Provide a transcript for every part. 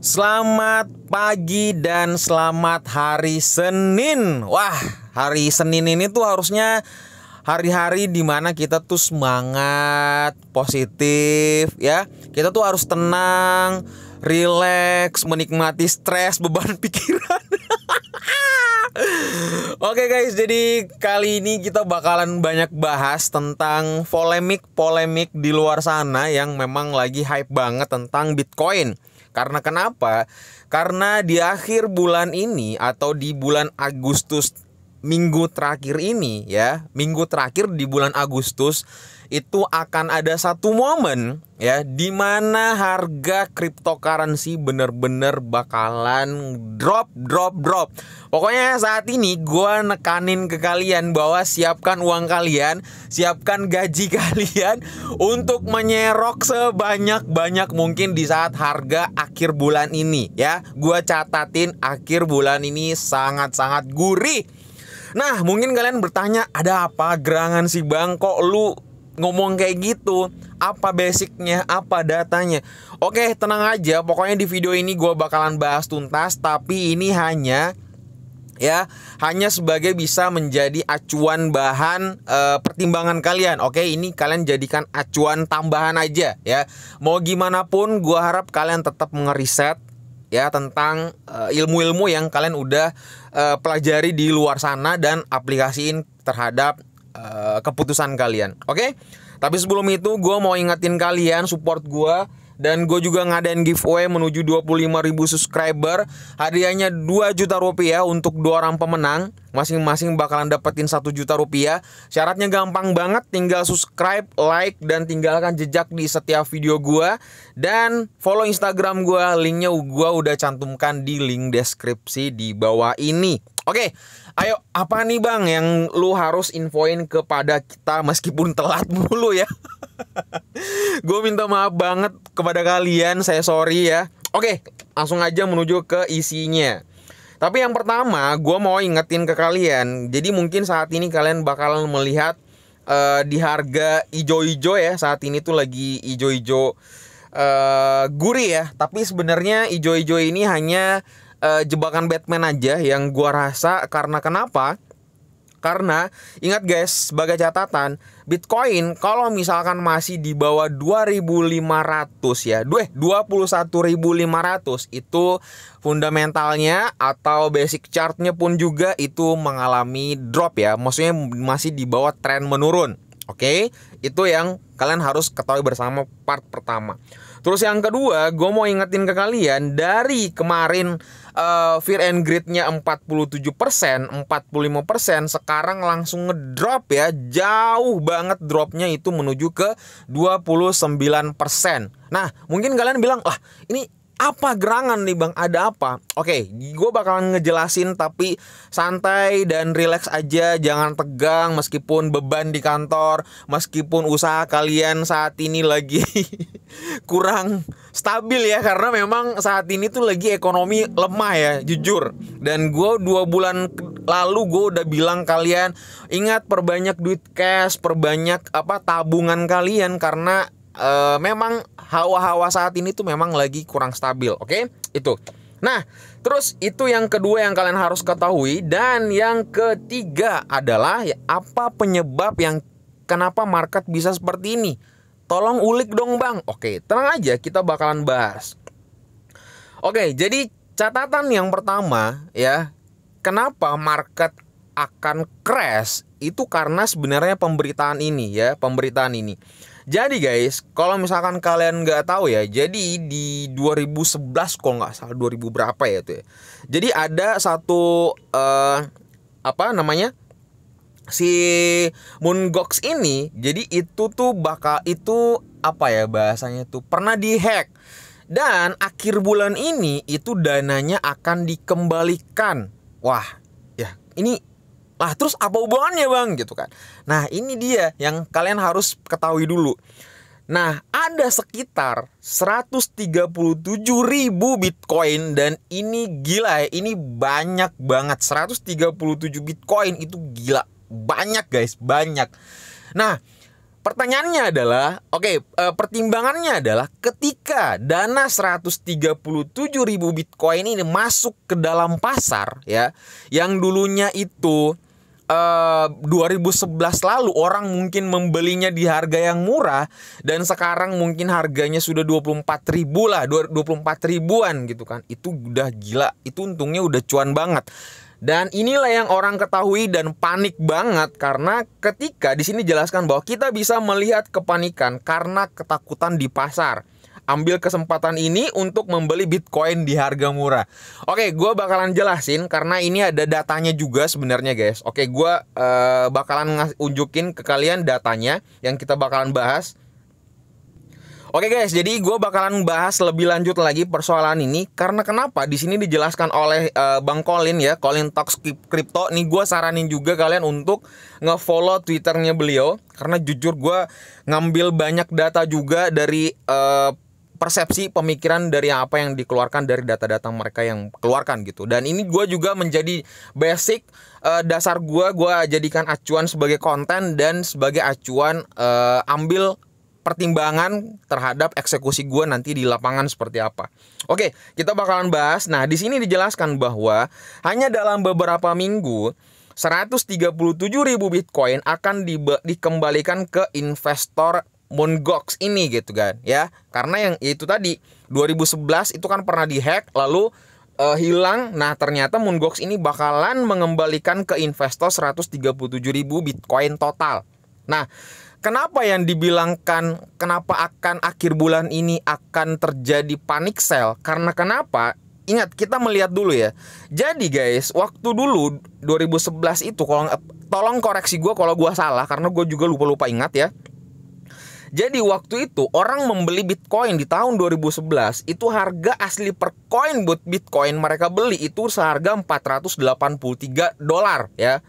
Selamat pagi dan selamat hari Senin. Wah, hari Senin ini tuh harusnya hari-hari dimana kita tuh semangat, positif, ya. Kita tuh harus tenang, relax, menikmati stres, beban pikiran. Oke okay guys, jadi kali ini kita bakalan banyak bahas tentang polemik-polemik di luar sana yang memang lagi hype banget tentang Bitcoin karena kenapa? Karena di akhir bulan ini atau di bulan Agustus minggu terakhir ini ya, minggu terakhir di bulan Agustus itu akan ada satu momen ya di mana harga cryptocurrency bener-bener bakalan drop drop drop. Pokoknya saat ini gue nekanin ke kalian bahwa siapkan uang kalian, siapkan gaji kalian untuk menyerok sebanyak-banyak mungkin di saat harga akhir bulan ini ya. Gue catatin akhir bulan ini sangat-sangat gurih Nah, mungkin kalian bertanya, ada apa gerangan si Bang kok lu ngomong kayak gitu? Apa basicnya? Apa datanya? Oke, tenang aja. Pokoknya di video ini gue bakalan bahas tuntas, tapi ini hanya ya hanya sebagai bisa menjadi acuan bahan e, pertimbangan kalian oke ini kalian jadikan acuan tambahan aja ya mau gimana pun gue harap kalian tetap mengeriset ya tentang ilmu eh, ilmu-ilmu yang kalian udah uh, pelajari di luar sana dan aplikasiin terhadap uh, keputusan kalian. Oke? Okay? Tapi sebelum itu gue mau ingetin kalian support gue dan gue juga ngadain giveaway menuju 25 ribu subscriber Hadiahnya 2 juta rupiah untuk dua orang pemenang Masing-masing bakalan dapetin 1 juta rupiah Syaratnya gampang banget Tinggal subscribe, like, dan tinggalkan jejak di setiap video gue Dan follow Instagram gue Linknya gue udah cantumkan di link deskripsi di bawah ini Oke, Ayo, apa nih bang yang lu harus infoin kepada kita meskipun telat mulu ya? gue minta maaf banget kepada kalian, saya sorry ya. Oke, langsung aja menuju ke isinya. Tapi yang pertama, gue mau ingetin ke kalian. Jadi mungkin saat ini kalian bakalan melihat uh, di harga ijo-ijo ya. Saat ini tuh lagi ijo-ijo uh, gurih ya. Tapi sebenarnya ijo-ijo ini hanya uh, jebakan Batman aja yang gua rasa karena kenapa? Karena ingat guys, sebagai catatan, Bitcoin kalau misalkan masih di bawah 2500 ya, eh, lima 21500 itu fundamentalnya atau basic chartnya pun juga itu mengalami drop ya. Maksudnya masih di bawah tren menurun. Oke, okay? itu yang kalian harus ketahui bersama part pertama. Terus yang kedua, gue mau ingetin ke kalian dari kemarin uh, fear and greed-nya 47%, 45%, sekarang langsung ngedrop ya. Jauh banget dropnya itu menuju ke 29%. Nah, mungkin kalian bilang, "Lah, ini apa gerangan nih bang ada apa oke gue bakalan ngejelasin tapi santai dan relax aja jangan tegang meskipun beban di kantor meskipun usaha kalian saat ini lagi kurang stabil ya karena memang saat ini tuh lagi ekonomi lemah ya jujur dan gue dua bulan lalu gue udah bilang kalian ingat perbanyak duit cash perbanyak apa tabungan kalian karena uh, memang hawa-hawa saat ini tuh memang lagi kurang stabil. Oke, okay? itu. Nah, terus itu yang kedua yang kalian harus ketahui dan yang ketiga adalah apa penyebab yang kenapa market bisa seperti ini? Tolong ulik dong, Bang. Oke, okay, tenang aja, kita bakalan bahas. Oke, okay, jadi catatan yang pertama ya, kenapa market akan crash itu karena sebenarnya pemberitaan ini ya, pemberitaan ini. Jadi guys, kalau misalkan kalian nggak tahu ya, jadi di 2011 kalau nggak salah 2000 berapa ya itu ya. Jadi ada satu uh, apa namanya? si Moongox ini jadi itu tuh bakal itu apa ya bahasanya tuh pernah dihack dan akhir bulan ini itu dananya akan dikembalikan. Wah, ya ini lah terus apa hubungannya bang gitu kan. Nah ini dia yang kalian harus ketahui dulu. Nah ada sekitar 137 ribu bitcoin dan ini gila ya. Ini banyak banget 137 bitcoin itu gila. Banyak guys banyak. Nah pertanyaannya adalah, oke, okay, eh, pertimbangannya adalah ketika dana 137 ribu Bitcoin ini masuk ke dalam pasar ya, yang dulunya itu uh, eh, 2011 lalu orang mungkin membelinya di harga yang murah dan sekarang mungkin harganya sudah 24 ribu lah 24 ribuan gitu kan itu udah gila itu untungnya udah cuan banget dan inilah yang orang ketahui dan panik banget karena ketika di sini jelaskan bahwa kita bisa melihat kepanikan karena ketakutan di pasar ambil kesempatan ini untuk membeli Bitcoin di harga murah. Oke, gue bakalan jelasin karena ini ada datanya juga sebenarnya guys. Oke, gue uh, bakalan unjukin ke kalian datanya yang kita bakalan bahas. Oke guys, jadi gue bakalan bahas lebih lanjut lagi persoalan ini karena kenapa di sini dijelaskan oleh uh, Bang Colin ya, Colin Talks Crypto. Nih gue saranin juga kalian untuk ngefollow twitternya beliau karena jujur gue ngambil banyak data juga dari uh, persepsi pemikiran dari apa yang dikeluarkan dari data-data mereka yang keluarkan gitu dan ini gue juga menjadi basic uh, dasar gue gue jadikan acuan sebagai konten dan sebagai acuan uh, ambil pertimbangan terhadap eksekusi gue nanti di lapangan seperti apa. Oke, kita bakalan bahas. Nah, di sini dijelaskan bahwa hanya dalam beberapa minggu ribu Bitcoin akan di dikembalikan ke investor Mongox ini gitu kan ya karena yang itu tadi 2011 itu kan pernah dihack lalu uh, hilang nah ternyata Mongox ini bakalan mengembalikan ke investor ribu Bitcoin total nah kenapa yang dibilangkan kenapa akan akhir bulan ini akan terjadi panic sell karena kenapa ingat kita melihat dulu ya. Jadi guys, waktu dulu 2011 itu kalau tolong koreksi gue kalau gue salah karena gue juga lupa lupa ingat ya. Jadi waktu itu orang membeli Bitcoin di tahun 2011 itu harga asli per koin buat Bitcoin mereka beli itu seharga 483 dolar ya.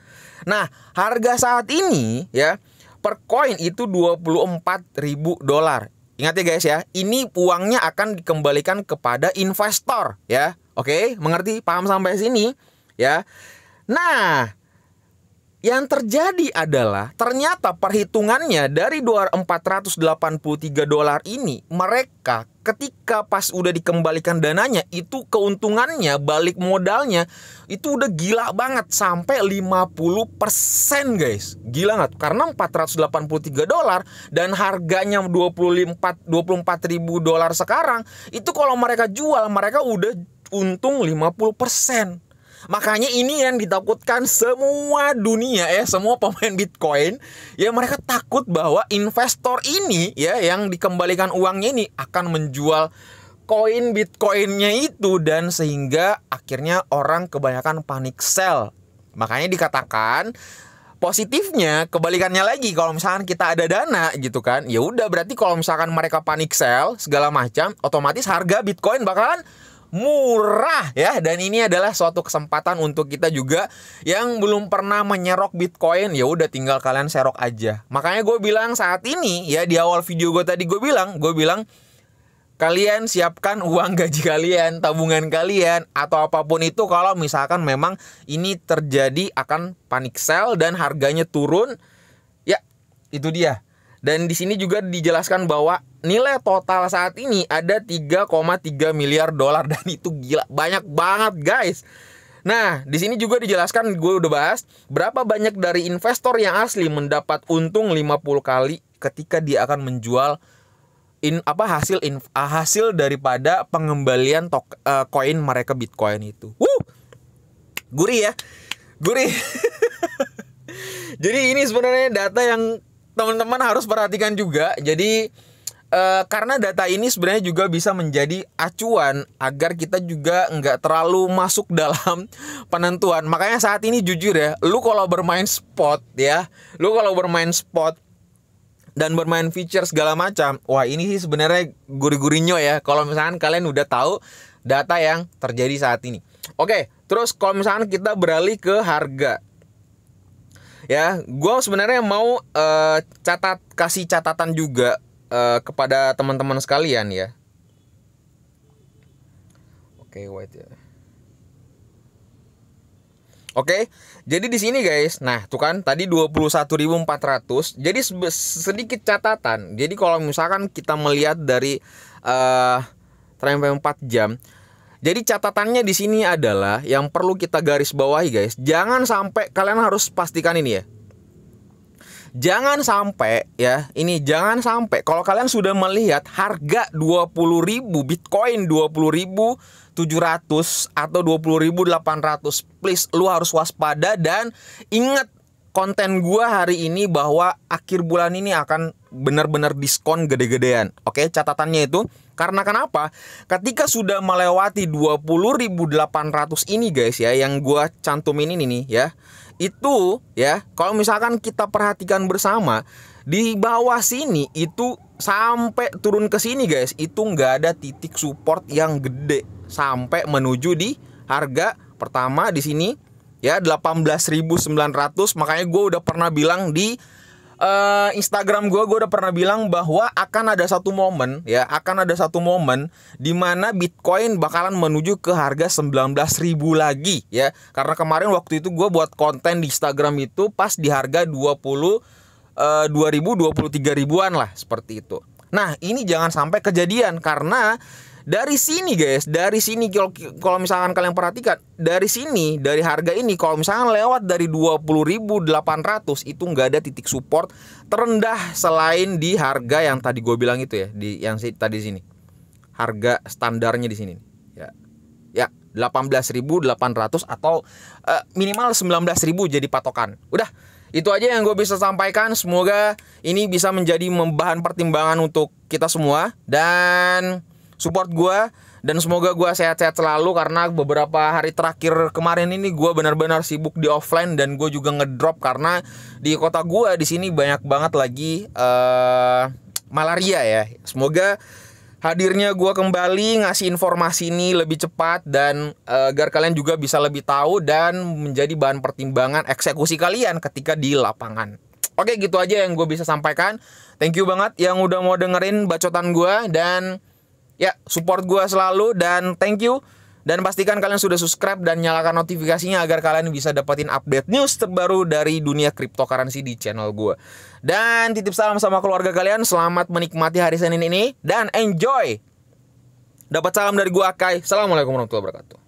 Nah, harga saat ini ya per koin itu 24.000 dolar. Ingat ya guys ya, ini uangnya akan dikembalikan kepada investor ya. Oke, mengerti? Paham sampai sini ya. Nah, yang terjadi adalah ternyata perhitungannya dari 483 dolar ini mereka ketika pas udah dikembalikan dananya itu keuntungannya balik modalnya itu udah gila banget sampai 50% guys. Gila nggak? Karena 483 dolar dan harganya 24 empat ribu dolar sekarang itu kalau mereka jual mereka udah untung 50%. Makanya ini yang ditakutkan semua dunia ya, semua pemain Bitcoin ya mereka takut bahwa investor ini ya yang dikembalikan uangnya ini akan menjual koin Bitcoinnya itu dan sehingga akhirnya orang kebanyakan panik sell. Makanya dikatakan positifnya kebalikannya lagi kalau misalkan kita ada dana gitu kan ya udah berarti kalau misalkan mereka panik sell segala macam otomatis harga Bitcoin bakalan murah ya dan ini adalah suatu kesempatan untuk kita juga yang belum pernah menyerok Bitcoin ya udah tinggal kalian serok aja. Makanya gue bilang saat ini ya di awal video gue tadi gue bilang gue bilang kalian siapkan uang gaji kalian, tabungan kalian, atau apapun itu kalau misalkan memang ini terjadi akan panik sell dan harganya turun, ya itu dia. Dan di sini juga dijelaskan bahwa nilai total saat ini ada 3,3 miliar dolar dan itu gila banyak banget guys. Nah, di sini juga dijelaskan gue udah bahas berapa banyak dari investor yang asli mendapat untung 50 kali ketika dia akan menjual in apa hasil in, ah, hasil daripada pengembalian koin uh, eh, koin mereka Bitcoin itu. Wuh. Gurih ya. Gurih. Jadi ini sebenarnya data yang teman-teman harus perhatikan juga. Jadi Eh, karena data ini sebenarnya juga bisa menjadi acuan agar kita juga nggak terlalu masuk dalam penentuan. Makanya saat ini jujur ya, lu kalau bermain spot ya, lu kalau bermain spot dan bermain feature segala macam, wah ini sih sebenarnya gurih-gurihnya ya. Kalau misalkan kalian udah tahu data yang terjadi saat ini. Oke, terus kalau misalkan kita beralih ke harga ya gue sebenarnya mau uh, catat kasih catatan juga uh, kepada teman-teman sekalian ya. Oke, okay, white ya. Oke, okay? jadi di sini guys, nah tuh kan tadi 21.400, jadi sedikit catatan. Jadi kalau misalkan kita melihat dari uh, sampai 4 jam. Jadi catatannya di sini adalah yang perlu kita garis bawahi guys. Jangan sampai kalian harus pastikan ini ya. Jangan sampai ya, ini jangan sampai kalau kalian sudah melihat harga 20.000 Bitcoin 20.700 atau 20.800, please lu harus waspada dan ingat konten gua hari ini bahwa akhir bulan ini akan benar-benar diskon gede-gedean. Oke, catatannya itu karena kenapa? Ketika sudah melewati 20.800 ini guys ya yang gua cantumin ini nih ya. Itu ya, kalau misalkan kita perhatikan bersama di bawah sini itu sampai turun ke sini guys, itu nggak ada titik support yang gede sampai menuju di harga pertama di sini ya 18.900 makanya gue udah pernah bilang di uh, Instagram gue gue udah pernah bilang bahwa akan ada satu momen ya akan ada satu momen di mana Bitcoin bakalan menuju ke harga 19.000 lagi ya karena kemarin waktu itu gue buat konten di Instagram itu pas di harga 20 eh, dua ribu dua puluh tiga ribuan lah seperti itu. Nah ini jangan sampai kejadian karena dari sini guys, dari sini kalau, misalkan kalian perhatikan, dari sini dari harga ini kalau misalkan lewat dari 20.800 itu nggak ada titik support terendah selain di harga yang tadi gue bilang itu ya, di yang tadi sini. Harga standarnya di sini. Ya. Ya, 18.800 atau uh, minimal 19.000 jadi patokan. Udah, itu aja yang gue bisa sampaikan. Semoga ini bisa menjadi bahan pertimbangan untuk kita semua dan support gue dan semoga gue sehat-sehat selalu karena beberapa hari terakhir kemarin ini gue benar-benar sibuk di offline dan gue juga ngedrop karena di kota gue di sini banyak banget lagi uh, malaria ya. Semoga hadirnya gue kembali ngasih informasi ini lebih cepat dan uh, agar kalian juga bisa lebih tahu dan menjadi bahan pertimbangan eksekusi kalian ketika di lapangan. Oke gitu aja yang gue bisa sampaikan. Thank you banget yang udah mau dengerin bacotan gue dan Ya, support gue selalu dan thank you. Dan pastikan kalian sudah subscribe dan nyalakan notifikasinya agar kalian bisa dapetin update news terbaru dari dunia cryptocurrency di channel gue. Dan titip salam sama keluarga kalian, selamat menikmati hari Senin ini dan enjoy. Dapat salam dari gue Akai. Assalamualaikum warahmatullahi wabarakatuh.